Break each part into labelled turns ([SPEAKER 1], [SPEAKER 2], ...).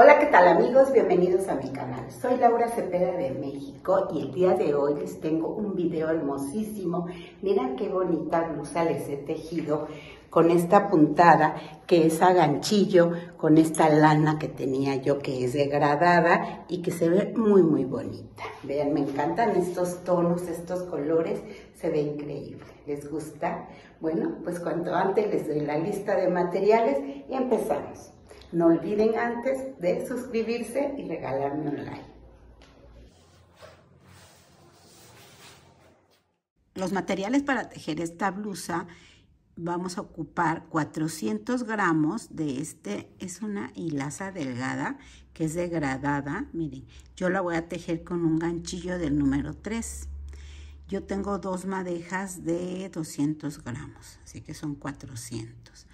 [SPEAKER 1] Hola, ¿qué tal amigos? Bienvenidos a mi canal. Soy Laura Cepeda de México y el día de hoy les tengo un video hermosísimo. Miren qué bonita blusa les he tejido con esta puntada que es a ganchillo, con esta lana que tenía yo que es degradada y que se ve muy muy bonita. Vean, me encantan estos tonos, estos colores, se ve increíble. ¿Les gusta? Bueno, pues cuanto antes les doy la lista de materiales y empezamos. No olviden antes de suscribirse y regalarme un like. Los materiales para tejer esta blusa vamos a ocupar 400 gramos de este, es una hilaza delgada que es degradada, miren, yo la voy a tejer con un ganchillo del número 3. Yo tengo dos madejas de 200 gramos, así que son 400.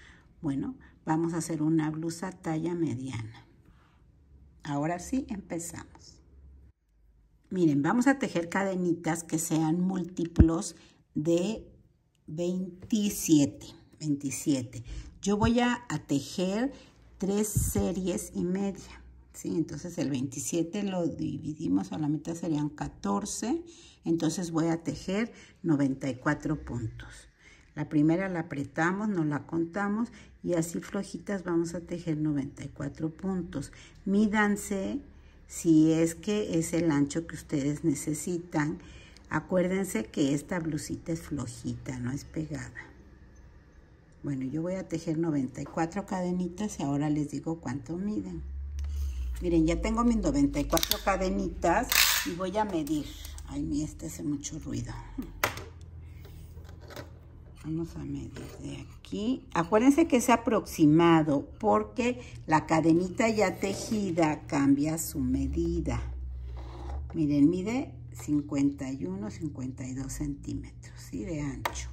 [SPEAKER 1] Bueno, Vamos a hacer una blusa talla mediana. Ahora sí, empezamos. Miren, vamos a tejer cadenitas que sean múltiplos de 27. 27. Yo voy a, tejer tres series y media. ¿sí? Entonces el 27 lo dividimos a la mitad, serían 14. Entonces voy a tejer 94 puntos. La primera la apretamos, no la contamos y así flojitas vamos a tejer 94 puntos. Mídanse si es que es el ancho que ustedes necesitan. Acuérdense que esta blusita es flojita, no es pegada. Bueno, yo voy a tejer 94 cadenitas y ahora les digo cuánto miden. Miren, ya tengo mis 94 cadenitas y voy a medir. Ay, mi este hace mucho ruido. Vamos a medir de aquí. Acuérdense que es aproximado porque la cadenita ya tejida cambia su medida. Miren, mide 51, 52 centímetros y de ancho.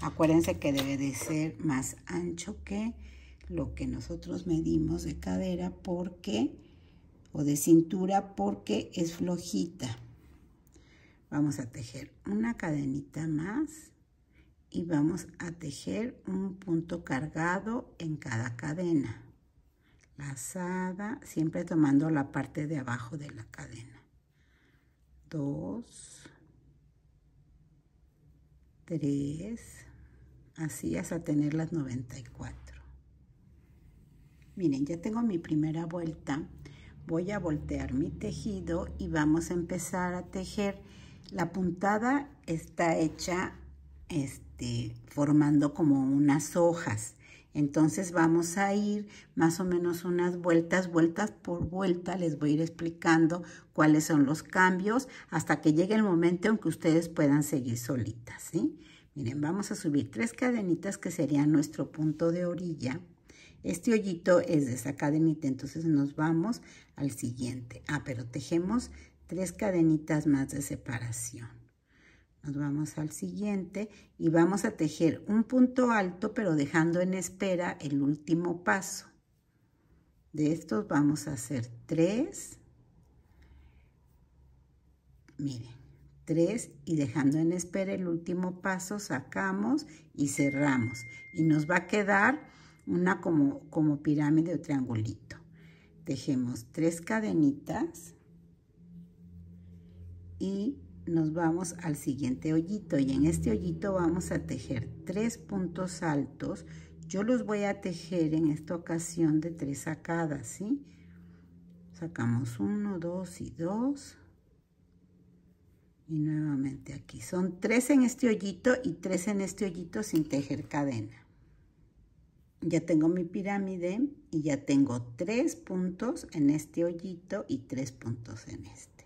[SPEAKER 1] Acuérdense que debe de ser más ancho que lo que nosotros medimos de cadera porque o de cintura porque es flojita. Vamos a tejer una cadenita más y vamos a tejer un punto cargado en cada cadena lazada siempre tomando la parte de abajo de la cadena 2 3 así hasta tener las 94 miren ya tengo mi primera vuelta voy a voltear mi tejido y vamos a empezar a tejer la puntada está hecha este, formando como unas hojas. Entonces vamos a ir más o menos unas vueltas, vueltas por vuelta, les voy a ir explicando cuáles son los cambios hasta que llegue el momento en que ustedes puedan seguir solitas, ¿sí? Miren, vamos a subir tres cadenitas que sería nuestro punto de orilla. Este hoyito es de esa cadenita, entonces nos vamos al siguiente. Ah, pero tejemos tres cadenitas más de separación. Pues vamos al siguiente y vamos a tejer un punto alto, pero dejando en espera el último paso. De estos vamos a hacer tres. Miren, tres y dejando en espera el último paso, sacamos y cerramos. Y nos va a quedar una como, como pirámide o triangulito. Tejemos tres cadenitas y nos vamos al siguiente hoyito y en este hoyito vamos a tejer tres puntos altos yo los voy a tejer en esta ocasión de tres sacadas ¿sí? sacamos uno dos y dos y nuevamente aquí son tres en este hoyito y tres en este hoyito sin tejer cadena ya tengo mi pirámide y ya tengo tres puntos en este hoyito y tres puntos en este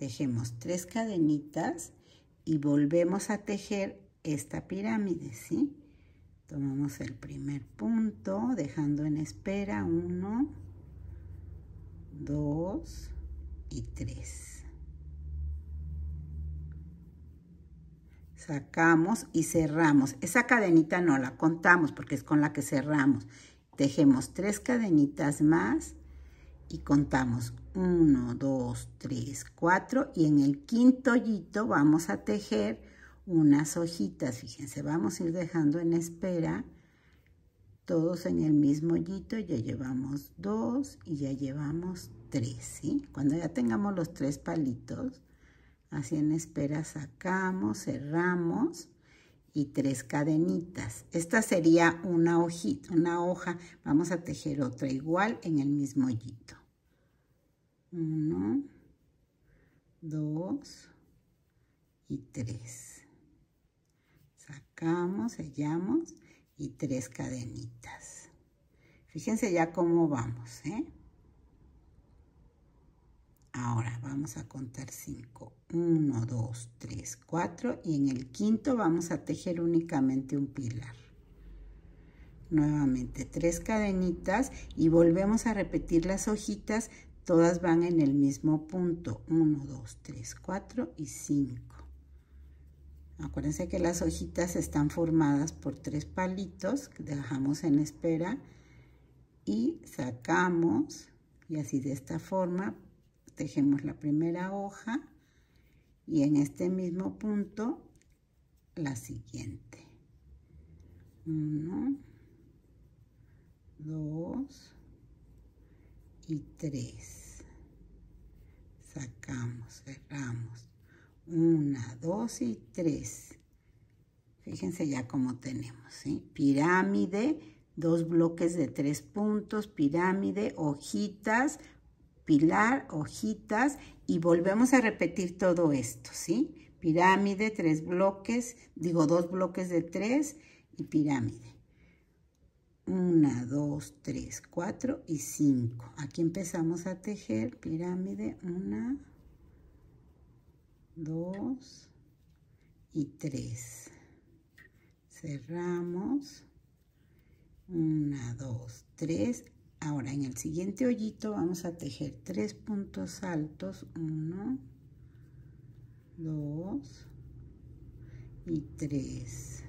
[SPEAKER 1] tejemos tres cadenitas y volvemos a tejer esta pirámide, ¿sí? Tomamos el primer punto, dejando en espera uno, dos y tres. Sacamos y cerramos. Esa cadenita no la contamos porque es con la que cerramos. Tejemos tres cadenitas más y contamos 1, 2, 3, 4 y en el quinto hoyito vamos a tejer unas hojitas. Fíjense, vamos a ir dejando en espera todos en el mismo hoyito. Ya llevamos 2 y ya llevamos 3, Cuando ya tengamos los tres palitos, así en espera sacamos, cerramos y tres cadenitas. Esta sería una hojita, una hoja. Vamos a tejer otra igual en el mismo hoyito. 1, 2 y 3. Sacamos, sellamos y tres cadenitas. Fíjense ya cómo vamos, ¿eh? Ahora vamos a contar 5. 1, 2, 3, 4 y en el quinto vamos a tejer únicamente un pilar. Nuevamente tres cadenitas y volvemos a repetir las hojitas Todas van en el mismo punto. 1, 2, 3, 4 y 5. Acuérdense que las hojitas están formadas por tres palitos que dejamos en espera y sacamos y así de esta forma tejemos la primera hoja y en este mismo punto la siguiente. 2 3 y tres, Sacamos, cerramos. una, dos, y tres, Fíjense ya cómo tenemos, ¿sí? Pirámide, dos bloques de tres puntos, pirámide, hojitas, pilar, hojitas y volvemos a repetir todo esto, ¿sí? Pirámide, tres bloques, digo dos bloques de tres y pirámide. 1, 2, 3, 4 y 5. Aquí empezamos a tejer pirámide 1, 2 y 3. Cerramos. 1, 2, 3. Ahora en el siguiente hoyito vamos a tejer 3 puntos altos. 1, 2 y 3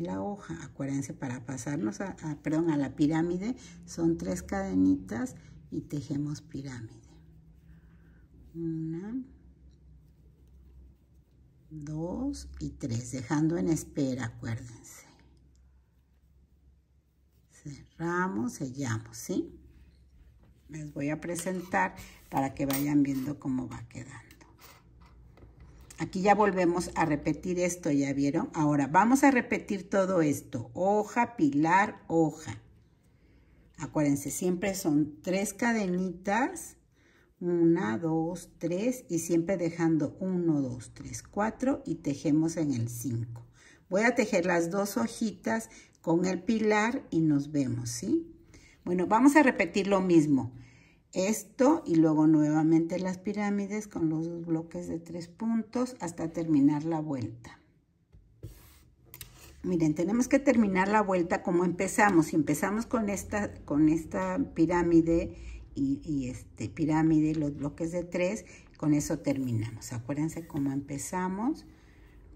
[SPEAKER 1] la hoja. Acuérdense, para pasarnos a, perdón, a la pirámide, son tres cadenitas y tejemos pirámide. Una, dos y tres, dejando en espera, acuérdense. Cerramos, sellamos, ¿sí? Les voy a presentar para que vayan viendo cómo va quedando. Aquí ya volvemos a repetir esto, ¿ya vieron? Ahora, vamos a repetir todo esto. Hoja, pilar, hoja. Acuérdense, siempre son tres cadenitas. Una, dos, tres. Y siempre dejando uno, dos, tres, cuatro. Y tejemos en el cinco. Voy a tejer las dos hojitas con el pilar y nos vemos, ¿sí? Bueno, vamos a repetir lo mismo esto y luego nuevamente las pirámides con los bloques de tres puntos hasta terminar la vuelta. Miren, tenemos que terminar la vuelta como empezamos. Si empezamos con esta, con esta pirámide y, y este pirámide, los bloques de tres, con eso terminamos. Acuérdense cómo empezamos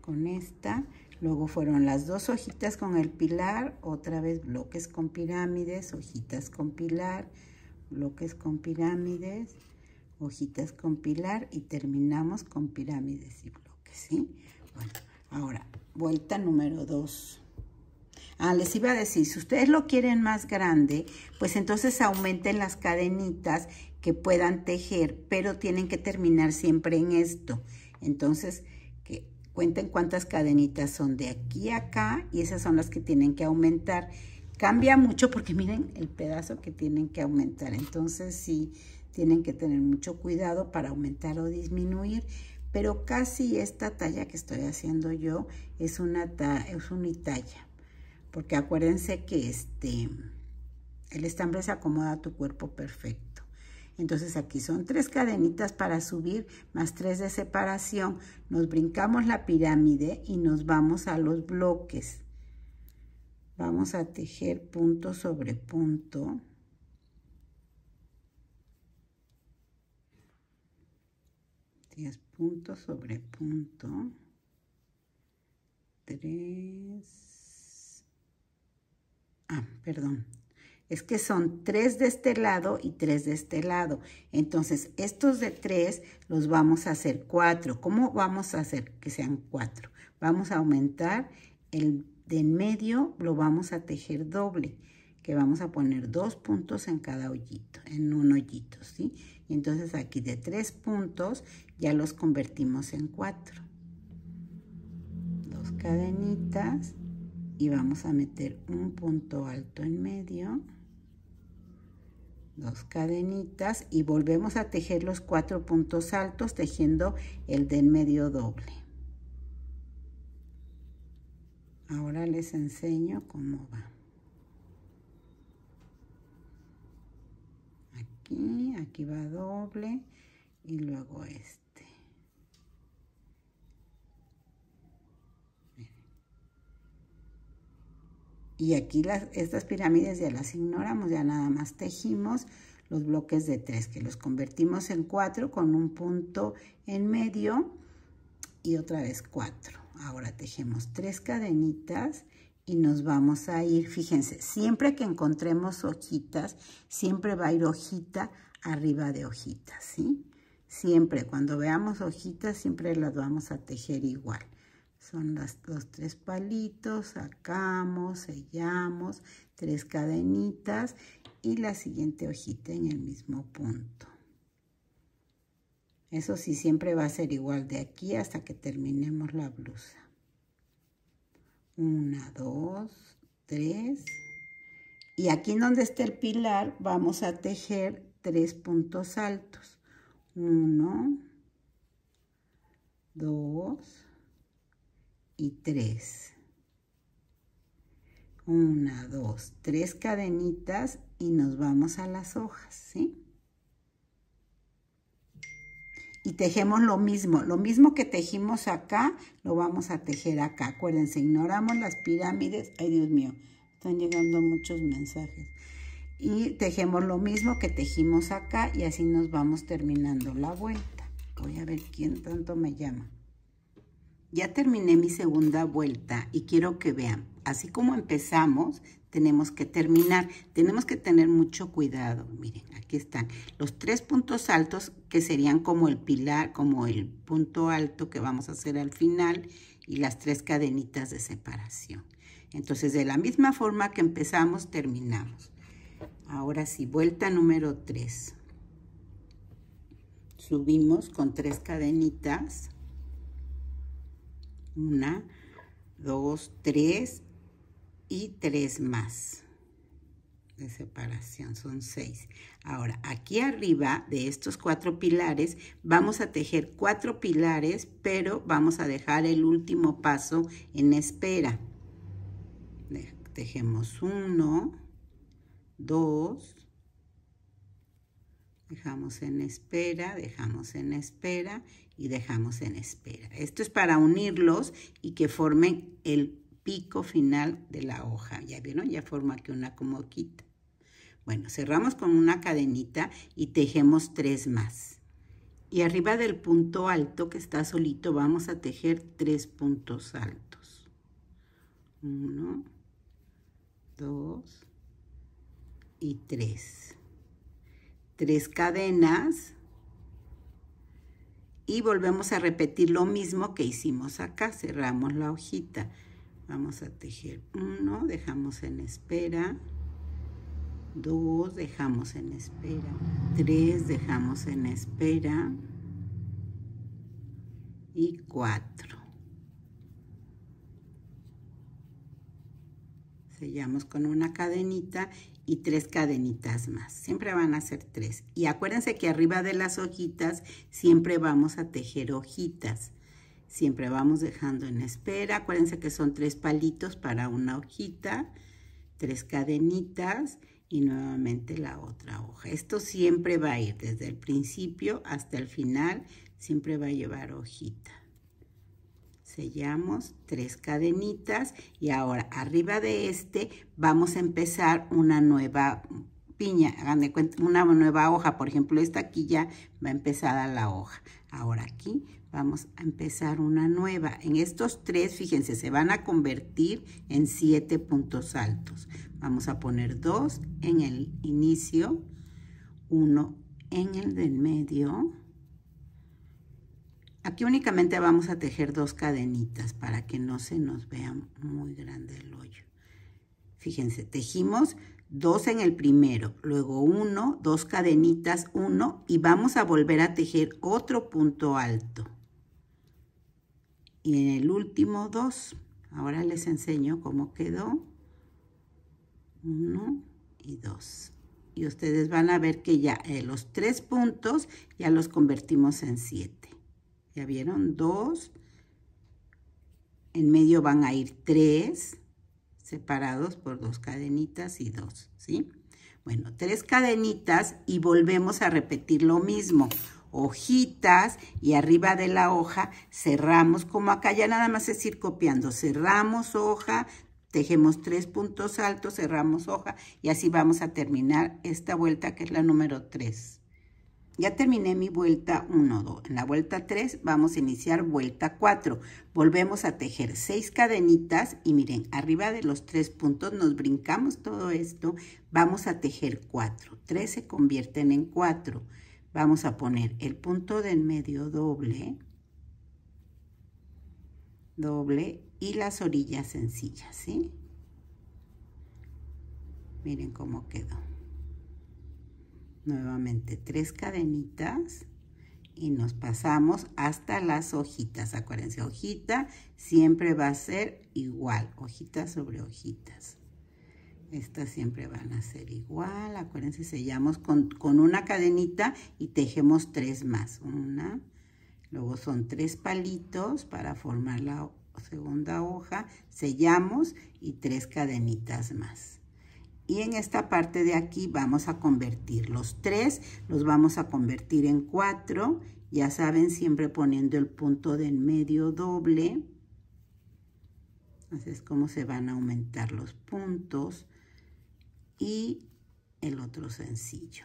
[SPEAKER 1] con esta. Luego fueron las dos hojitas con el pilar, otra vez bloques con pirámides, hojitas con pilar, bloques con pirámides, hojitas con pilar y terminamos con pirámides y bloques, ¿sí? Bueno, ahora, vuelta número 2. Ah, les iba a decir, si ustedes lo quieren más grande, pues entonces aumenten las cadenitas que puedan tejer, pero tienen que terminar siempre en esto. Entonces, que cuenten cuántas cadenitas son de aquí a acá y esas son las que tienen que aumentar cambia mucho porque miren el pedazo que tienen que aumentar. Entonces sí, tienen que tener mucho cuidado para aumentar o disminuir. Pero casi esta talla que estoy haciendo yo es una, es una talla. Porque acuérdense que este, el estambre se acomoda a tu cuerpo perfecto. Entonces aquí son tres cadenitas para subir, más tres de separación. Nos brincamos la pirámide y nos vamos a los bloques vamos a tejer punto sobre punto diez puntos sobre punto tres ah perdón es que son tres de este lado y tres de este lado. Entonces, estos de tres los vamos a hacer cuatro. ¿Cómo vamos a hacer que sean cuatro? Vamos a aumentar el de en medio lo vamos a tejer doble, que vamos a poner dos puntos en cada hoyito, en un hoyito, ¿sí? Y entonces aquí de tres puntos ya los convertimos en cuatro. Dos cadenitas y vamos a meter un punto alto en medio. Dos cadenitas y volvemos a tejer los cuatro puntos altos tejiendo el de en medio doble. Ahora les enseño cómo va. Aquí, aquí va doble y luego este. Y aquí las, estas pirámides ya las ignoramos, ya nada más tejimos los bloques de tres, que los convertimos en cuatro con un punto en medio y otra vez cuatro. Ahora tejemos tres cadenitas y nos vamos a ir, fíjense, siempre que encontremos hojitas, siempre va a ir hojita arriba de hojitas, ¿sí? Siempre, cuando veamos hojitas, siempre las vamos a tejer igual. Son las, los tres palitos, sacamos, sellamos, tres cadenitas y la siguiente hojita en el mismo punto. Eso sí, siempre va a ser igual de aquí hasta que terminemos la blusa. Una, dos, tres. Y aquí donde está el pilar vamos a tejer tres puntos altos. Uno, dos y tres. Una, dos, tres cadenitas y nos vamos a las hojas, ¿sí? y tejemos lo mismo. Lo mismo que tejimos acá, lo vamos a tejer acá. Acuérdense, ignoramos las pirámides. Ay, Dios mío, están llegando muchos mensajes. Y tejemos lo mismo que tejimos acá y así nos vamos terminando la vuelta. Voy a ver quién tanto me llama. Ya terminé mi segunda vuelta y quiero que vean, así como empezamos, tenemos que terminar. Tenemos que tener mucho cuidado. Miren, aquí están los tres puntos altos que serían como el pilar, como el punto alto que vamos a hacer al final y las tres cadenitas de separación. Entonces, de la misma forma que empezamos, terminamos. Ahora sí, vuelta número 3. Subimos con tres cadenitas. Una, dos, tres y tres más de separación, son seis. Ahora, aquí arriba de estos cuatro pilares vamos a tejer cuatro pilares, pero vamos a dejar el último paso en espera. Tejemos uno, dos, dejamos en espera, dejamos en espera y dejamos en espera. Esto es para unirlos y que formen el pico final de la hoja. Ya vieron, ya forma que una como quita. Bueno, cerramos con una cadenita y tejemos tres más. Y arriba del punto alto que está solito vamos a tejer tres puntos altos. Uno, dos y tres. Tres cadenas y volvemos a repetir lo mismo que hicimos acá. Cerramos la hojita vamos a tejer 1 dejamos en espera 2 dejamos en espera 3 dejamos en espera y 4 sellamos con una cadenita y tres cadenitas más. Siempre van a ser tres. Y acuérdense que arriba de las hojitas siempre vamos a tejer hojitas. Siempre vamos dejando en espera. Acuérdense que son tres palitos para una hojita, tres cadenitas y nuevamente la otra hoja. Esto siempre va a ir desde el principio hasta el final, siempre va a llevar hojita. Sellamos tres cadenitas y ahora arriba de este vamos a empezar una nueva piña, hagan de cuenta, una nueva hoja. Por ejemplo, esta aquí ya va empezada la hoja. Ahora aquí Vamos a empezar una nueva. En estos tres, fíjense, se van a convertir en siete puntos altos. Vamos a poner dos en el inicio, uno en el del medio. Aquí únicamente vamos a tejer dos cadenitas para que no se nos vea muy grande el hoyo. Fíjense, tejimos dos en el primero, luego uno, dos cadenitas, uno y vamos a volver a tejer otro punto alto y en el último dos. Ahora les enseño cómo quedó. Uno y dos. Y ustedes van a ver que ya eh, los tres puntos ya los convertimos en siete. ¿Ya vieron? Dos. En medio van a ir tres. separados por dos cadenitas y dos, ¿sí? Bueno, tres cadenitas y volvemos a repetir lo mismo hojitas y arriba de la hoja cerramos, como acá ya nada más es ir copiando, cerramos hoja, tejemos tres puntos altos, cerramos hoja y así vamos a terminar esta vuelta que es la número 3. Ya terminé mi vuelta 1, 2 en la vuelta 3 vamos a iniciar vuelta 4. Volvemos a tejer 6 cadenitas y miren, arriba de los 3 puntos nos brincamos todo esto, vamos a tejer 4. 3 se convierten en 4. Vamos a poner el punto en medio doble, doble y las orillas sencillas, ¿sí? Miren cómo quedó. Nuevamente tres cadenitas y nos pasamos hasta las hojitas. Acuérdense, hojita siempre va a ser igual, hojitas sobre hojitas. Estas siempre van a ser igual. Acuérdense, sellamos con, una cadenita y tejemos tres más. Una, luego son tres palitos para formar la segunda hoja, sellamos y tres cadenitas más. Y en esta parte de aquí vamos a convertir los tres, los vamos a convertir en cuatro. Ya saben, siempre poniendo el punto en medio doble. Así es como se van a aumentar los puntos y el otro sencillo.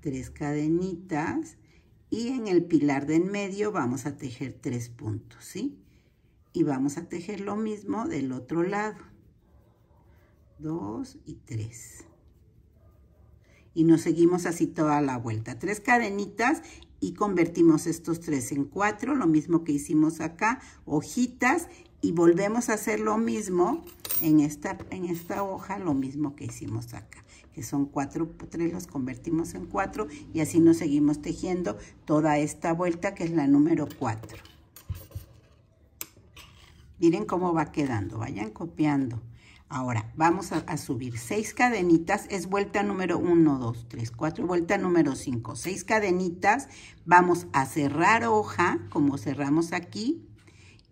[SPEAKER 1] Tres cadenitas y en el pilar de en medio vamos a tejer tres puntos, ¿sí? Y vamos a tejer lo mismo del otro lado. Dos y tres. Y nos seguimos así toda la vuelta. Tres cadenitas y convertimos estos tres en cuatro, lo mismo que hicimos acá, hojitas, y volvemos a hacer lo mismo en esta, en esta hoja lo mismo que hicimos acá, que son cuatro tres los convertimos en cuatro y así nos seguimos tejiendo toda esta vuelta que es la número 4. Miren cómo va quedando, vayan copiando. Ahora, vamos a, a, subir seis cadenitas, es vuelta número 1, 2, 3, 4, vuelta número 5, seis cadenitas, vamos a cerrar hoja, como cerramos aquí,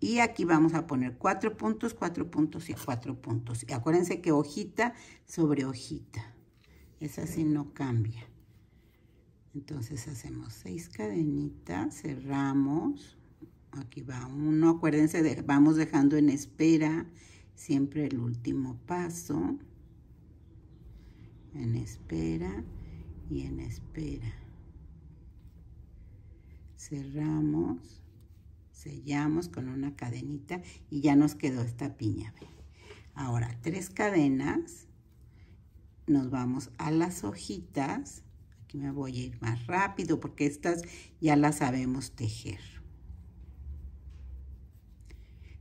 [SPEAKER 1] y aquí vamos a poner cuatro puntos, cuatro puntos y cuatro puntos. Y acuérdense que hojita sobre hojita. es así no cambia. Entonces hacemos seis cadenitas, cerramos. Aquí va uno. Acuérdense, de, vamos dejando en espera siempre el último paso. En espera y en espera. Cerramos sellamos con una cadenita y ya nos quedó esta piña. Ahora, tres cadenas, nos vamos a las hojitas. Aquí me voy a ir más rápido porque estas ya las sabemos tejer.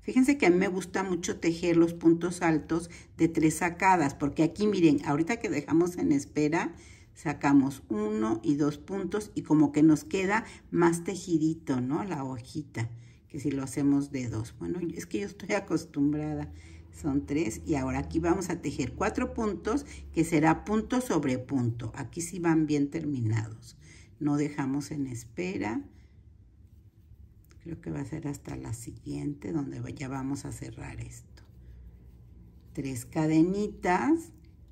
[SPEAKER 1] Fíjense que a mí me gusta mucho tejer los puntos altos de tres sacadas, porque aquí miren, ahorita que dejamos en espera, sacamos uno y dos puntos y como que nos queda más tejidito, ¿no? La hojita que si lo hacemos de dos. Bueno, es que yo estoy acostumbrada, son tres y ahora aquí vamos a tejer cuatro puntos que será punto sobre punto. Aquí sí van bien terminados, no dejamos en espera. Creo que va a ser hasta la siguiente donde ya vamos a cerrar esto. Tres cadenitas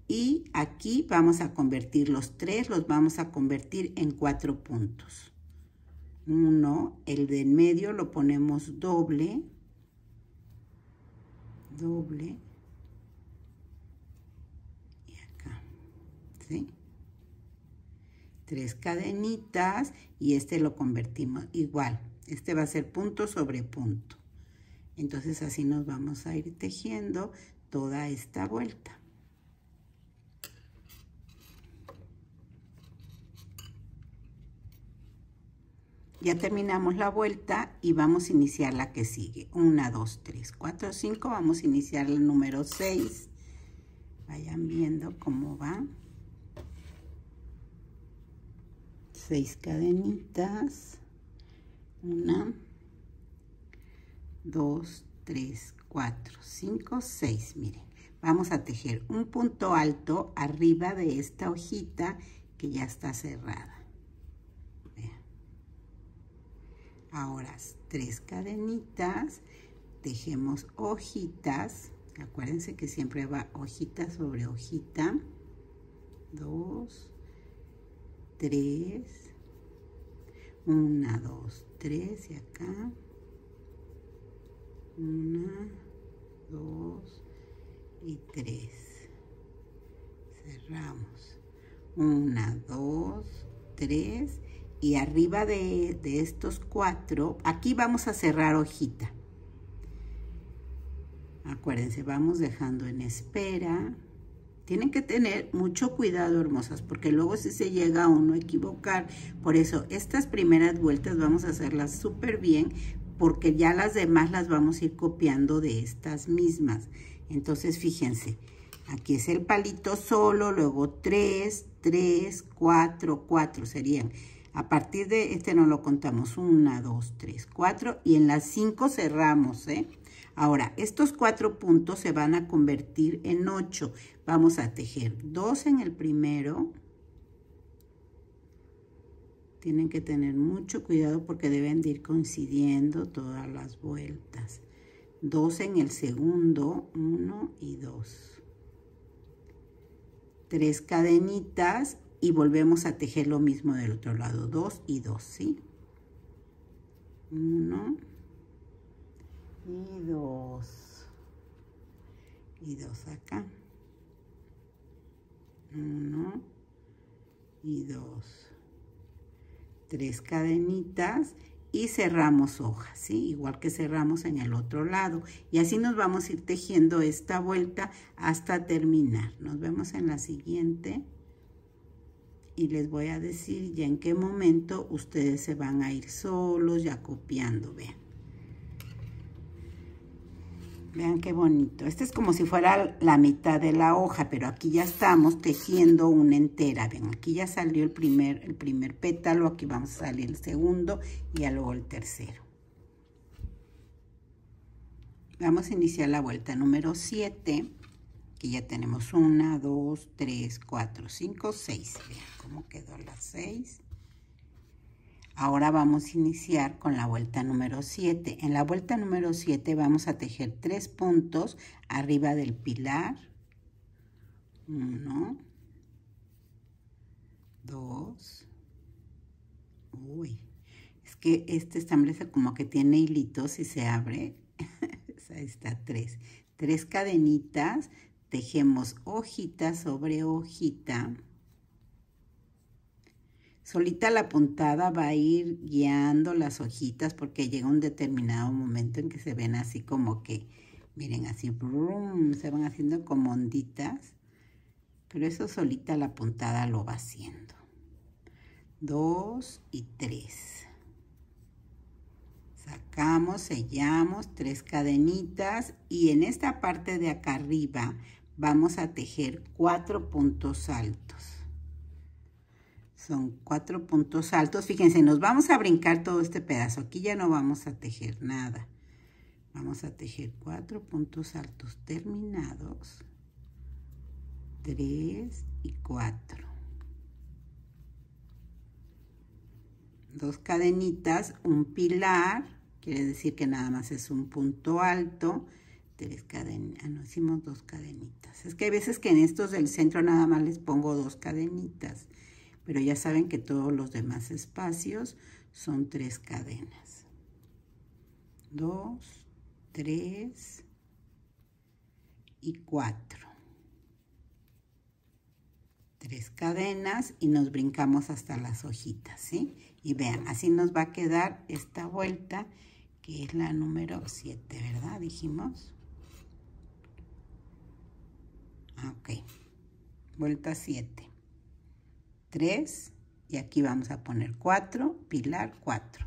[SPEAKER 1] y aquí vamos a convertir los tres, los vamos a convertir en cuatro puntos. Uno, el de en medio lo ponemos doble, doble, y acá, ¿sí? Tres cadenitas y este lo convertimos igual, este va a ser punto sobre punto. Entonces así nos vamos a ir tejiendo toda esta vuelta. Ya terminamos la vuelta y vamos a iniciar la que sigue. 1, 2, 3, 4, 5. Vamos a iniciar la número 6. Vayan viendo cómo va. 6 cadenitas. 1, 2, 3, 4, 5, 6. Miren, vamos a tejer un punto alto arriba de esta hojita que ya está cerrada. Ahora tres cadenitas, tejemos hojitas. Acuérdense que siempre va hojita sobre hojita. Dos, tres, una, dos, tres y acá. Una, dos y tres. Cerramos. Una, dos, tres y arriba de, estos cuatro, aquí vamos a cerrar hojita. Acuérdense, vamos dejando en espera. Tienen que tener mucho cuidado, hermosas, porque luego si se llega a uno equivocar. Por eso, estas primeras vueltas vamos a hacerlas súper bien, porque ya las demás las vamos a ir copiando de estas mismas. Entonces, fíjense, aquí es el palito solo, luego tres tres cuatro cuatro serían a partir de este no lo contamos. una 2, 3, cuatro y en las 5 cerramos, ¿eh? Ahora, estos cuatro puntos se van a convertir en ocho. Vamos a tejer dos en el primero. Tienen que tener mucho cuidado porque deben de ir coincidiendo todas las vueltas. Dos en el segundo, uno y dos. tres cadenitas y volvemos a tejer lo mismo del otro lado, 2 y 2, ¿sí? uno y dos y dos acá. uno y dos Tres cadenitas y cerramos hojas, ¿sí? Igual que cerramos en el otro lado. Y así nos vamos a ir tejiendo esta vuelta hasta terminar. Nos vemos en la siguiente y les voy a decir ya en qué momento ustedes se van a ir solos, ya copiando, vean. Vean qué bonito. Este es como si fuera la mitad de la hoja, pero aquí ya estamos tejiendo una entera. Ven, aquí ya salió el primer, el primer pétalo, aquí vamos a salir el segundo y luego el tercero. Vamos a iniciar la vuelta número 7. Aquí ya tenemos 1, 2, 3, 4, 5, 6. Vean cómo quedó las 6. Ahora vamos a iniciar con la vuelta número 7. En la vuelta número 7 vamos a tejer 3 puntos arriba del pilar. 1, 2, uy, es que este estambre como que tiene hilitos y se abre. Ahí está, 3. 3 cadenitas Tejemos hojita sobre hojita. Solita la puntada va a ir guiando las hojitas porque llega un determinado momento en que se ven así como que, miren, así, se van haciendo como onditas. Pero eso solita la puntada lo va haciendo. Dos y tres. Sacamos, sellamos tres cadenitas y en esta parte de acá arriba vamos a tejer cuatro puntos altos. Son cuatro puntos altos. Fíjense, nos vamos a brincar todo este pedazo. Aquí ya no vamos a tejer nada. Vamos a tejer cuatro puntos altos terminados. Tres y cuatro. Dos cadenitas, un pilar, quiere decir que nada más es un punto alto tres este, cadenas, ah, no, hicimos dos cadenitas. Es que hay veces que en estos del centro nada más les pongo dos cadenitas, pero ya saben que todos los demás espacios son tres cadenas. Dos, tres y cuatro. Tres cadenas y nos brincamos hasta las hojitas, ¿sí? Y vean, así nos va a quedar esta vuelta que es la número 7, ¿verdad? Dijimos. Ah, ok. Vuelta 7. 3. Y aquí vamos a poner 4, pilar 4.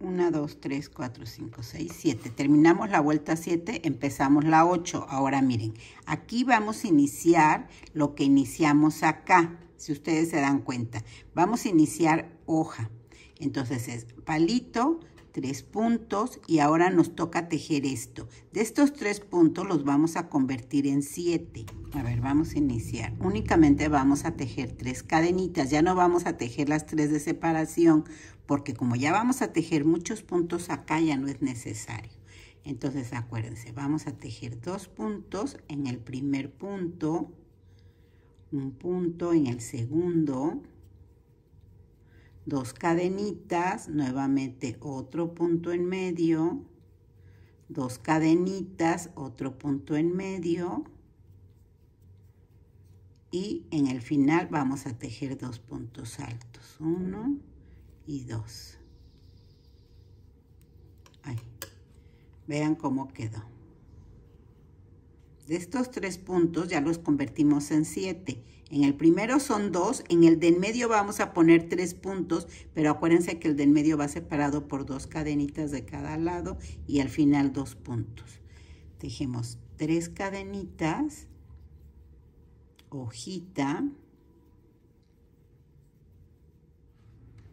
[SPEAKER 1] 1, 2, 3, 4, 5, 6, 7. Terminamos la vuelta 7, empezamos la 8. Ahora miren, aquí vamos a iniciar lo que iniciamos acá, si ustedes se dan cuenta. Vamos a iniciar hoja. Entonces es palito, tres puntos y ahora nos toca tejer esto. De estos tres puntos los vamos a convertir en siete. A ver, vamos a iniciar. Únicamente vamos a tejer tres cadenitas, ya no vamos a tejer las tres de separación porque como ya vamos a tejer muchos puntos acá ya no es necesario. Entonces acuérdense, vamos a tejer dos puntos en el primer punto, un punto en el segundo, dos cadenitas, nuevamente otro punto en medio, dos cadenitas, otro punto en medio y en el final vamos a tejer dos puntos altos, uno y dos. Vean cómo quedó. De estos tres puntos ya los convertimos en siete. En el primero son dos, en el en medio vamos a poner tres puntos, pero acuérdense que el del medio va separado por dos cadenitas de cada lado y al final dos puntos. Tejemos tres cadenitas, hojita.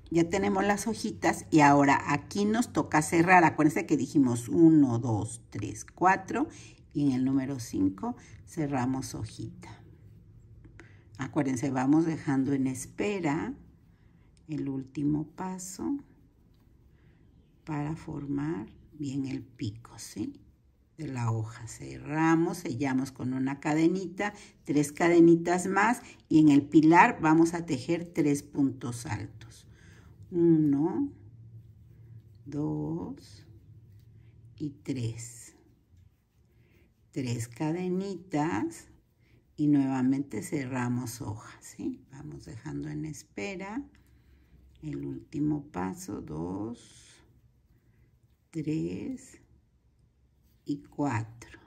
[SPEAKER 1] Ya tenemos las hojitas y ahora aquí nos toca cerrar. Acuérdense que dijimos 1, 2, 3, 4 y en el número 5 cerramos hojita. Acuérdense, vamos dejando en espera el último paso para formar bien el pico, ¿sí? De la hoja. Cerramos, sellamos con una cadenita, tres cadenitas más y en el pilar vamos a tejer tres puntos altos. Uno, dos y tres tres cadenitas y nuevamente cerramos hojas, Vamos dejando en espera el último paso, dos, tres y cuatro.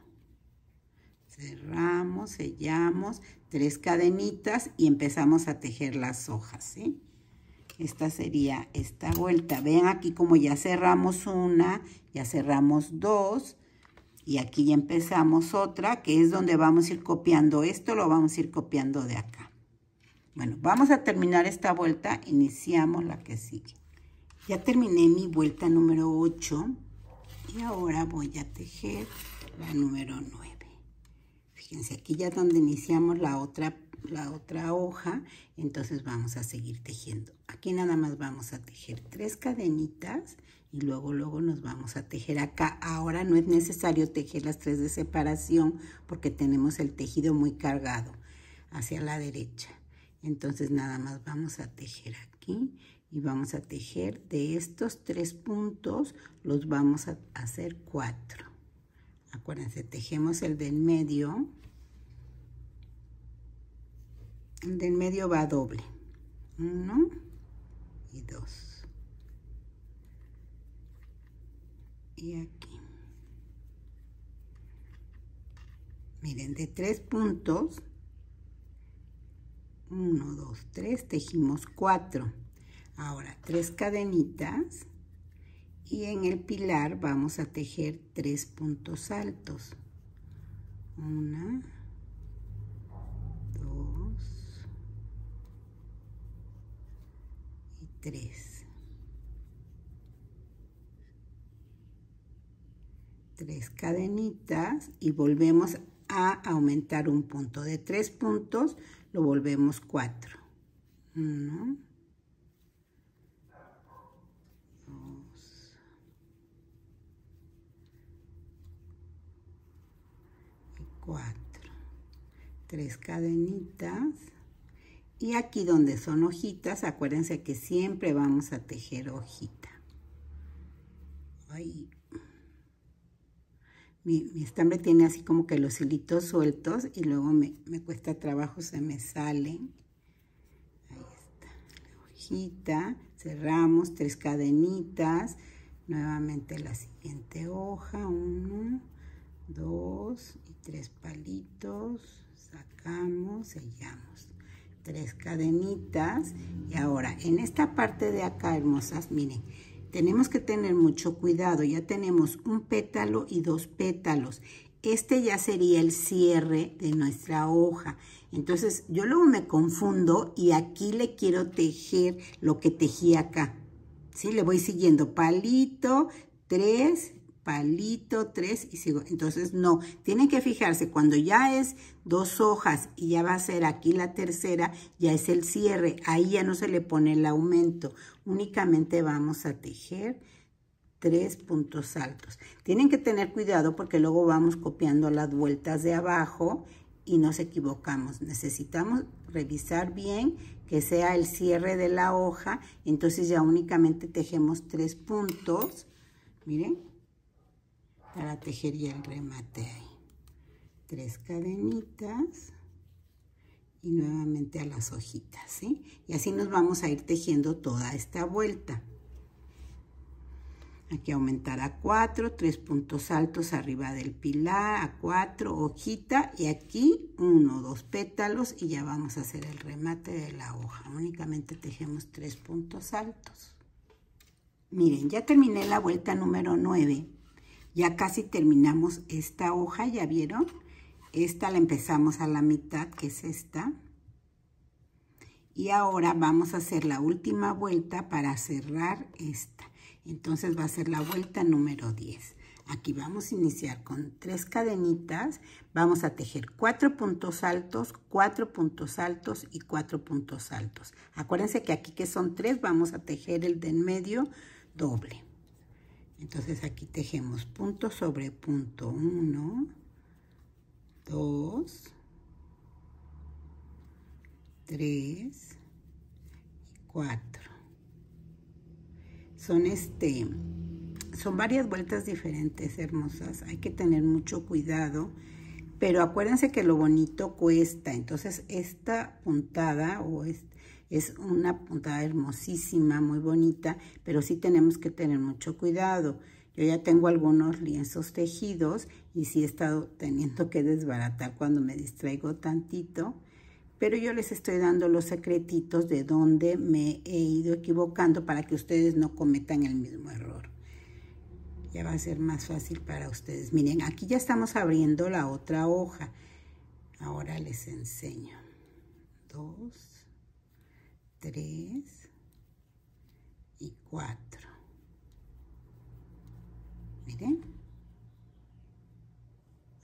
[SPEAKER 1] Cerramos, sellamos, tres cadenitas y empezamos a tejer las hojas, Esta sería esta vuelta. Vean aquí como ya cerramos una, ya cerramos dos, y aquí ya empezamos otra, que es donde vamos a ir copiando esto, lo vamos a ir copiando de acá. Bueno, vamos a terminar esta vuelta, iniciamos la que sigue. Ya terminé mi vuelta número 8 y ahora voy a tejer la número 9. Fíjense, aquí ya donde iniciamos la otra, la otra hoja, entonces vamos a seguir tejiendo. Aquí nada más vamos a tejer tres cadenitas y luego luego nos vamos a tejer acá. Ahora no es necesario tejer las tres de separación porque tenemos el tejido muy cargado hacia la derecha. Entonces nada más vamos a tejer aquí y vamos a tejer de estos tres puntos los vamos a hacer cuatro. Acuérdense, tejemos el del medio. El del medio va doble. Uno y dos. y aquí. Miren, de tres puntos, uno dos tres tejimos cuatro Ahora, tres cadenitas y en el pilar vamos a tejer tres puntos altos. Una, dos y tres. tres cadenitas y volvemos a aumentar un punto. De tres puntos lo volvemos cuatro. Uno, cuatro. Tres cadenitas. Y aquí donde son hojitas, acuérdense que siempre vamos a tejer hojita. Ahí mi, estambre tiene así como que los hilitos sueltos y luego me, me cuesta trabajo, se me salen. Ahí está la hojita, cerramos, tres cadenitas, nuevamente la siguiente hoja, uno, dos y tres palitos, sacamos, sellamos tres cadenitas y ahora en esta parte de acá hermosas miren tenemos que tener mucho cuidado. Ya tenemos un pétalo y dos pétalos. Este ya sería el cierre de nuestra hoja. Entonces, yo luego me confundo y aquí le quiero tejer lo que tejí acá. ¿Sí? Le voy siguiendo palito, tres palito, 3 y sigo. Entonces, no, tienen que fijarse, cuando ya es dos hojas y ya va a ser aquí la tercera, ya es el cierre, ahí ya no se le pone el aumento, únicamente vamos a tejer tres puntos altos. Tienen que tener cuidado porque luego vamos copiando las vueltas de abajo y nos equivocamos. Necesitamos revisar bien que sea el cierre de la hoja, entonces ya únicamente tejemos tres puntos, miren, para tejería el remate ahí. Tres cadenitas y nuevamente a las hojitas, ¿sí? Y así nos vamos a ir tejiendo toda esta vuelta. Aquí aumentar a cuatro, tres puntos altos arriba del pilar, a cuatro, hojita, y aquí uno, dos pétalos, y ya vamos a hacer el remate de la hoja. Únicamente tejemos tres puntos altos. Miren, ya terminé la vuelta número 9 ya casi terminamos esta hoja, ¿ya vieron? Esta la empezamos a la mitad, que es esta. Y ahora vamos a hacer la última vuelta para cerrar esta. Entonces va a ser la vuelta número 10. Aquí vamos a iniciar con tres cadenitas. Vamos a tejer cuatro puntos altos, cuatro puntos altos y cuatro puntos altos. Acuérdense que aquí que son tres, vamos a tejer el de en medio doble. Entonces aquí tejemos punto sobre punto 1, 2, 3 y 4. Son este son varias vueltas diferentes, hermosas. Hay que tener mucho cuidado, pero acuérdense que lo bonito cuesta. Entonces esta puntada o este es una puntada hermosísima, muy bonita, pero sí tenemos que tener mucho cuidado. Yo ya tengo algunos lienzos tejidos y sí he estado teniendo que desbaratar cuando me distraigo tantito. Pero yo les estoy dando los secretitos de dónde me he ido equivocando para que ustedes no cometan el mismo error. Ya va a ser más fácil para ustedes. Miren, aquí ya estamos abriendo la otra hoja. Ahora les enseño. Dos, 3 y 4. Miren.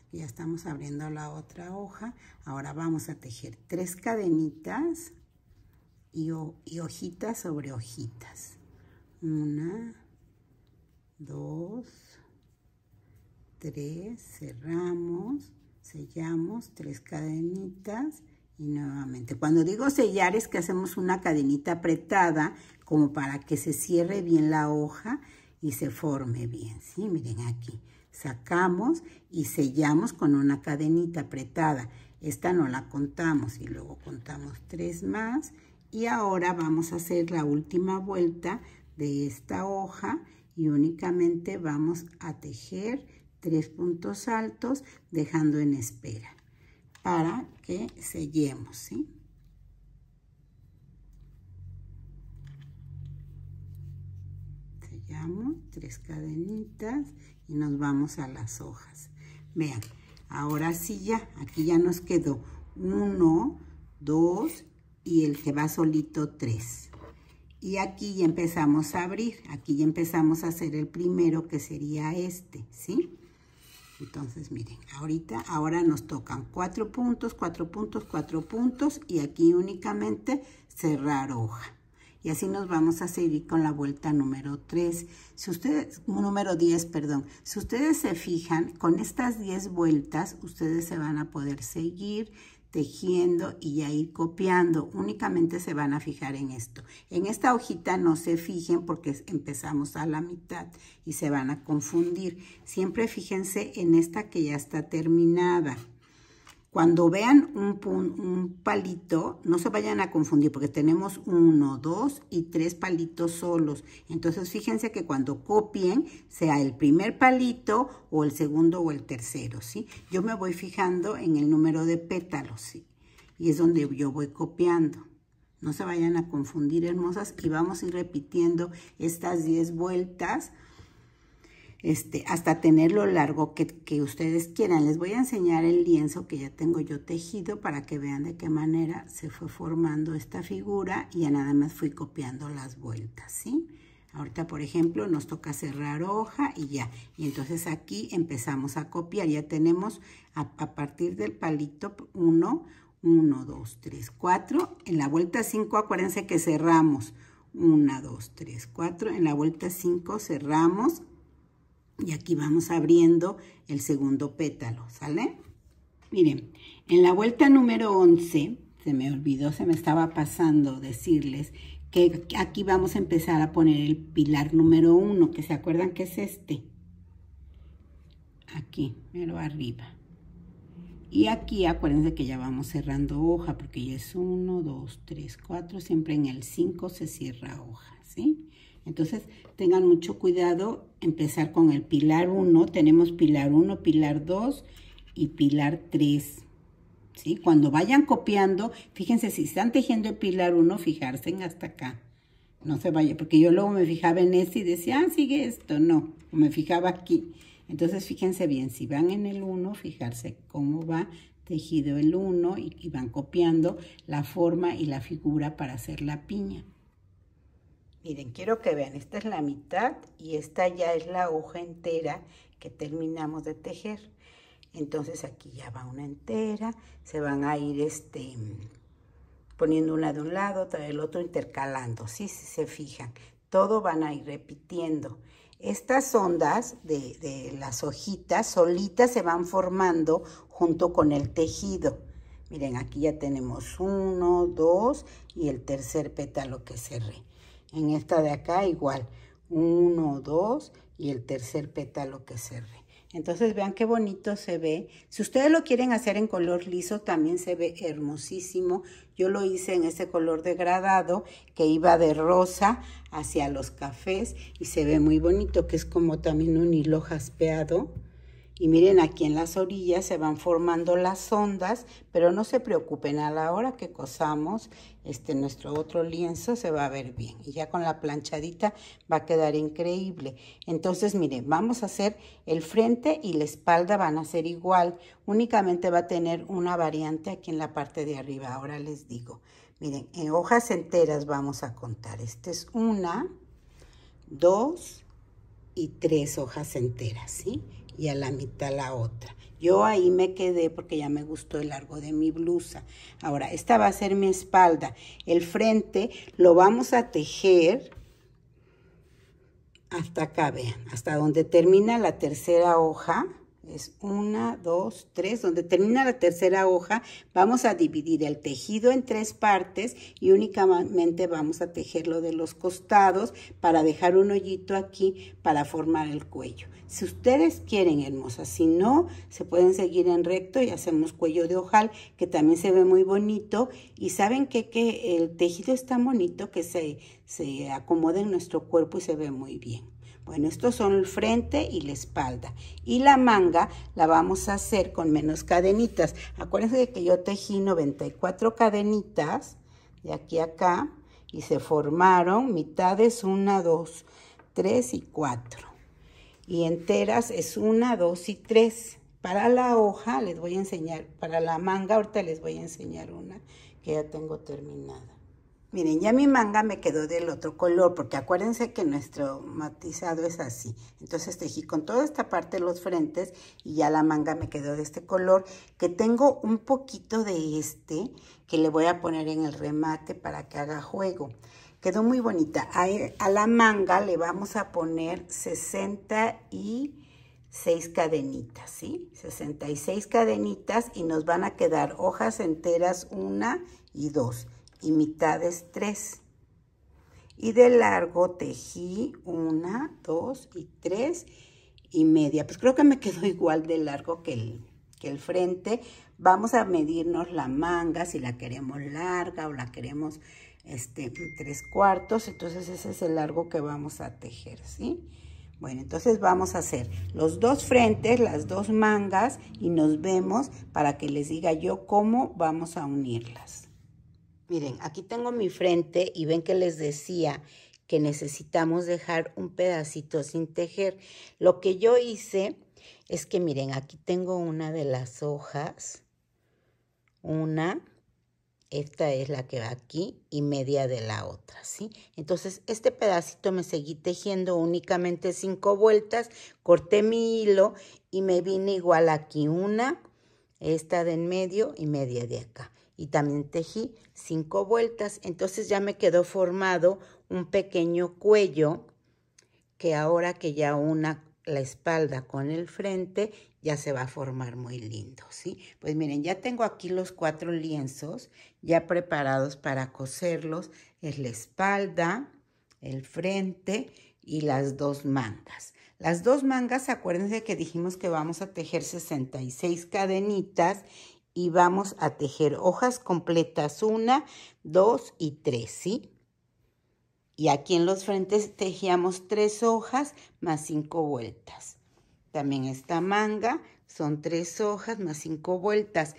[SPEAKER 1] Aquí ya estamos abriendo la otra hoja. Ahora vamos a tejer tres cadenitas y, y hojitas sobre hojitas. Una, dos, tres, cerramos, sellamos tres cadenitas y nuevamente. Cuando digo sellar es que hacemos una cadenita apretada como para que se cierre bien la hoja y se forme bien, ¿sí? Miren aquí, sacamos y sellamos con una cadenita apretada. Esta no la contamos y luego contamos tres más. Y ahora vamos a hacer la última vuelta de esta hoja y únicamente vamos a tejer tres puntos altos dejando en espera para que sellemos, ¿sí? Sellamos tres cadenitas y nos vamos a las hojas. Vean, ahora sí ya, aquí ya nos quedó uno, dos y el que va solito tres. Y aquí ya empezamos a abrir, aquí ya empezamos a hacer el primero que sería este, ¿sí? Entonces, miren, ahorita, ahora nos tocan cuatro puntos, cuatro puntos, cuatro puntos y aquí únicamente cerrar hoja. Y así nos vamos a seguir con la vuelta número 3. Si ustedes, número 10, perdón. Si ustedes se fijan, con estas 10 vueltas, ustedes se van a poder seguir tejiendo y a ir copiando. Únicamente se van a fijar en esto. En esta hojita no se fijen porque empezamos a la mitad y se van a confundir. Siempre fíjense en esta que ya está terminada. Cuando vean un, palito, no se vayan a confundir porque tenemos uno, dos y tres palitos solos. Entonces, fíjense que cuando copien, sea el primer palito o el segundo o el tercero, ¿sí? Yo me voy fijando en el número de pétalos, ¿sí? Y es donde yo voy copiando. No se vayan a confundir, hermosas. Y vamos a ir repitiendo estas 10 vueltas este, hasta tener lo largo que, ustedes quieran. Les voy a enseñar el lienzo que ya tengo yo tejido para que vean de qué manera se fue formando esta figura y ya nada más fui copiando las vueltas, ¿sí? Ahorita, por ejemplo, nos toca cerrar hoja y ya. Y entonces aquí empezamos a copiar. Ya tenemos a, a partir del palito 1, 1, 2, 3, 4. En la vuelta 5, acuérdense que cerramos. 1, 2, 3, 4. En la vuelta 5 cerramos y aquí vamos abriendo el segundo pétalo, ¿sale? Miren, en la vuelta número 11, se me olvidó, se me estaba pasando decirles que aquí vamos a empezar a poner el pilar número 1, que se acuerdan que es este. Aquí, pero arriba. Y aquí acuérdense que ya vamos cerrando hoja, porque ya es 1, 2, 3, 4, siempre en el 5 se cierra hoja, ¿sí? Entonces, tengan mucho cuidado, empezar con el pilar 1, tenemos pilar 1, pilar 2 y pilar 3. ¿Sí? Cuando vayan copiando, fíjense, si están tejiendo el pilar 1, fijarse en hasta acá. No se vaya, porque yo luego me fijaba en este y decía, ah, sigue esto. No, me fijaba aquí. Entonces, fíjense bien, si van en el 1, fijarse cómo va tejido el 1 y van copiando la forma y la figura para hacer la piña. Miren, quiero que vean, esta es la mitad y esta ya es la hoja entera que terminamos de tejer. Entonces aquí ya va una entera, se van a ir este, poniendo una de un lado, otra del otro, intercalando, ¿sí? Si se fijan, todo van a ir repitiendo. Estas ondas de las hojitas solitas se van formando junto con el tejido. Miren, aquí ya tenemos uno, dos y el tercer pétalo que cerré. En esta de acá igual, uno, dos y el tercer pétalo que cerré. Entonces vean qué bonito se ve. Si ustedes lo quieren hacer en color liso, también se ve hermosísimo. Yo lo hice en ese color degradado que iba de rosa hacia los cafés y se ve muy bonito, que es como también un hilo jaspeado. Y miren, aquí en las orillas se van formando las ondas, pero no se preocupen, a la hora que cosamos este, nuestro otro lienzo se va a ver bien. Y ya con la planchadita va a quedar increíble. Entonces, miren, vamos a hacer el frente y la espalda van a ser igual. Únicamente va a tener una variante aquí en la parte de arriba, ahora les digo. Miren, en hojas enteras vamos a contar. Esta es una, dos y tres hojas enteras, ¿sí? y a la mitad la otra. Yo ahí me quedé porque ya me gustó el largo de mi blusa. Ahora, esta va a ser mi espalda. El frente lo vamos a tejer hasta acá, vean, hasta donde termina la tercera hoja es una, dos, tres, donde termina la tercera hoja, vamos a dividir el tejido en tres partes y únicamente vamos a tejerlo de los costados para dejar un hoyito aquí para formar el cuello. Si ustedes quieren, hermosas, si no, se pueden seguir en recto y hacemos cuello de ojal, que también se ve muy bonito. Y saben que, el tejido está bonito que se, se acomoda en nuestro cuerpo y se ve muy bien. Bueno, estos son el frente y la espalda. Y la manga la vamos a hacer con menos cadenitas. Acuérdense que yo tejí 94 cadenitas de aquí a acá y se formaron mitades 1, 2, 3 y 4. Y enteras es una, 2 y 3. Para la hoja les voy a enseñar, para la manga ahorita les voy a enseñar una que ya tengo terminada. Miren, ya mi manga me quedó del otro color, porque acuérdense que nuestro matizado es así. Entonces tejí con toda esta parte los frentes y ya la manga me quedó de este color, que tengo un poquito de este que le voy a poner en el remate para que haga juego. Quedó muy bonita. A, e, a la manga le vamos a poner 66 cadenitas, ¿sí? 66 cadenitas y nos van a quedar hojas enteras, una y dos y mitad es 3. Y de largo tejí una, dos y tres y media. Pues creo que me quedó igual de largo que el, frente. Vamos a medirnos la manga, si la queremos larga o la queremos este, tres cuartos. Entonces ese es el largo que vamos a tejer, ¿sí? Bueno, entonces vamos a hacer los dos frentes, las dos mangas y nos vemos para que les diga yo cómo vamos a unirlas. Miren, aquí tengo mi frente y ven que les decía que necesitamos dejar un pedacito sin tejer. Lo que yo hice es que miren, aquí tengo una de las hojas, una, esta es la que va aquí y media de la otra, ¿sí? Entonces, este pedacito me seguí tejiendo únicamente cinco vueltas, corté mi hilo y me vine igual aquí una, esta de en medio y media de acá y también tejí cinco vueltas. Entonces ya me quedó formado un pequeño cuello que ahora que ya una la espalda con el frente ya se va a formar muy lindo, ¿sí? Pues miren, ya tengo aquí los cuatro lienzos ya preparados para coserlos. Es la espalda, el frente y las dos mangas. Las dos mangas, acuérdense que dijimos que vamos a tejer 66 cadenitas y vamos a tejer hojas completas una dos y tres ¿sí? Y aquí en los frentes tejíamos tres hojas más cinco vueltas. También esta manga son tres hojas más cinco vueltas.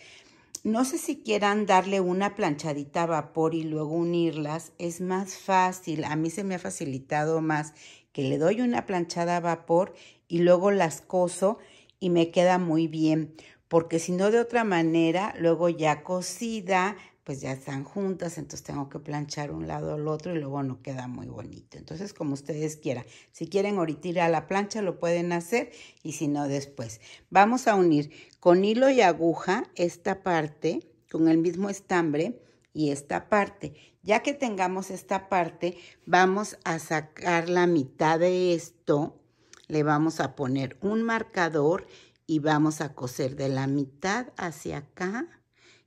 [SPEAKER 1] No sé si quieran darle una planchadita a vapor y luego unirlas. Es más fácil. A mí se me ha facilitado más que le doy una planchada a vapor y luego las coso y me queda muy bien porque si no de otra manera, luego ya cocida, pues ya están juntas, entonces tengo que planchar un lado al otro y luego no queda muy bonito. Entonces, como ustedes quieran, si quieren ahorita ir a la plancha, lo pueden hacer y si no, después. Vamos a unir con hilo y aguja esta parte con el mismo estambre y esta parte. Ya que tengamos esta parte, vamos a sacar la mitad de esto, le vamos a poner un marcador y vamos a coser de la mitad hacia acá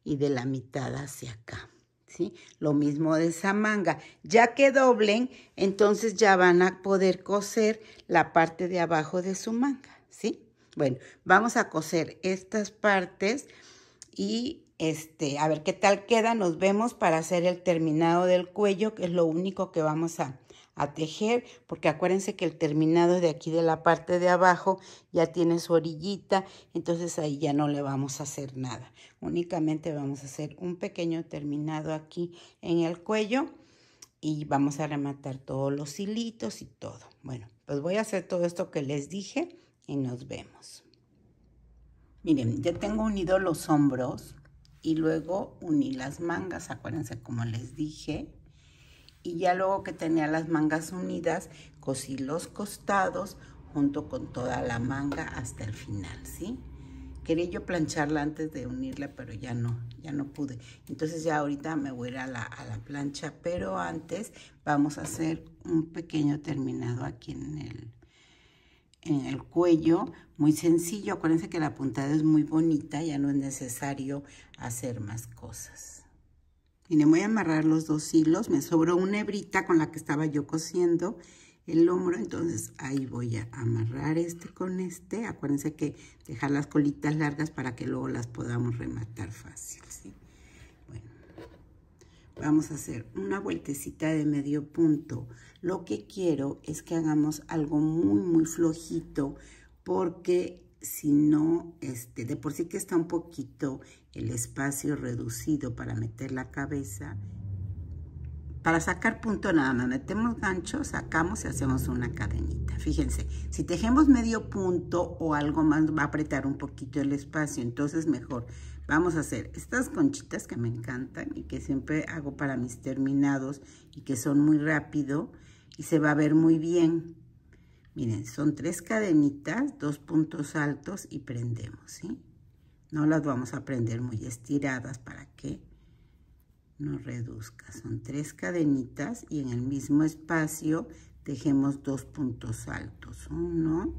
[SPEAKER 1] y de la mitad hacia acá. ¿Sí? Lo mismo de esa manga. Ya que doblen, entonces ya van a poder coser la parte de abajo de su manga, ¿sí? Bueno, vamos a coser estas partes y este, a ver qué tal queda. Nos vemos para hacer el terminado del cuello, que es lo único que vamos a, a tejer, porque acuérdense que el terminado de aquí de la parte de abajo ya tiene su orillita, entonces ahí ya no le vamos a hacer nada. Únicamente vamos a hacer un pequeño terminado aquí en el cuello y vamos a rematar todos los hilitos y todo. Bueno, pues voy a hacer todo esto que les dije y nos vemos. Miren, ya tengo unido los hombros y luego uní las mangas, acuérdense como les dije y ya luego que tenía las mangas unidas, cosí los costados junto con toda la manga hasta el final, ¿sí? Quería yo plancharla antes de unirla, pero ya no, ya no pude. Entonces ya ahorita me voy a ir a la, plancha, pero antes vamos a hacer un pequeño terminado aquí en el, en el cuello, muy sencillo. Acuérdense que la puntada es muy bonita, ya no es necesario hacer más cosas. Miren, voy a amarrar los dos hilos. Me sobró una hebrita con la que estaba yo cosiendo el hombro. Entonces ahí voy a amarrar este con este. Acuérdense que dejar las colitas largas para que luego las podamos rematar fácil, Bueno, vamos a hacer una vueltecita de medio punto. Lo que quiero es que hagamos algo muy, muy flojito porque si no, este, de por sí que está un poquito el espacio reducido para meter la cabeza. Para sacar punto nada más, metemos gancho, sacamos y hacemos una cadenita. Fíjense, si tejemos medio punto o algo más, va a apretar un poquito el espacio, entonces mejor. Vamos a hacer estas conchitas que me encantan y que siempre hago para mis terminados y que son muy rápido y se va a ver muy bien. Miren, son tres cadenitas, dos puntos altos y prendemos, ¿sí? No las vamos a prender muy estiradas para que no reduzca. Son tres cadenitas y en el mismo espacio dejemos dos puntos altos. Uno,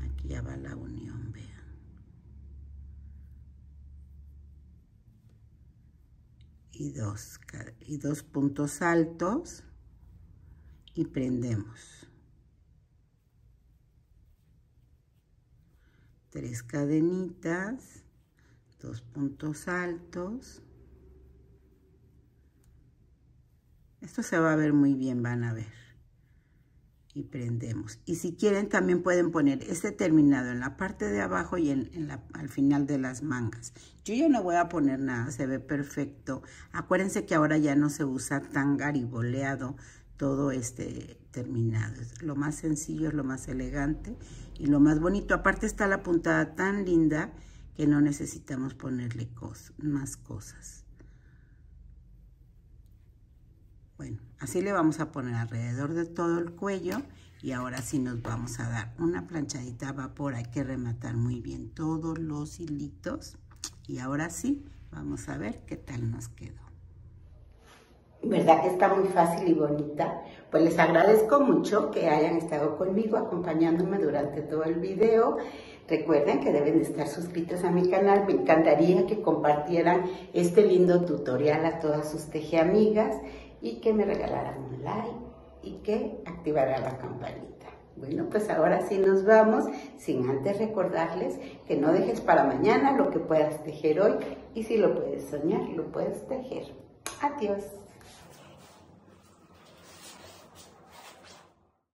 [SPEAKER 1] aquí ya va la unión, vean. Y dos, y dos puntos altos y prendemos. tres cadenitas, dos puntos altos. Esto se va a ver muy bien, van a ver. Y prendemos. Y si quieren también pueden poner este terminado en la parte de abajo y en, al final de las mangas. Yo ya no voy a poner nada, se ve perfecto. Acuérdense que ahora ya no se usa tan gariboleado, todo este terminado. Lo más sencillo es lo más elegante y lo más bonito. Aparte está la puntada tan linda que no necesitamos ponerle más cosas. Bueno, así le vamos a poner alrededor de todo el cuello y ahora sí nos vamos a dar una planchadita a vapor. Hay que rematar muy bien todos los hilitos y ahora sí vamos a ver qué tal nos queda. ¿Verdad que está muy fácil y bonita? Pues les agradezco mucho que hayan estado conmigo acompañándome durante todo el video. Recuerden que deben estar suscritos a mi canal. Me encantaría que compartieran este lindo tutorial a todas sus tejeamigas y que me regalaran un like y que activaran la campanita. Bueno, pues ahora sí nos vamos, sin antes recordarles que no dejes para mañana lo que puedas tejer hoy y si lo puedes soñar, lo puedes tejer. Adiós.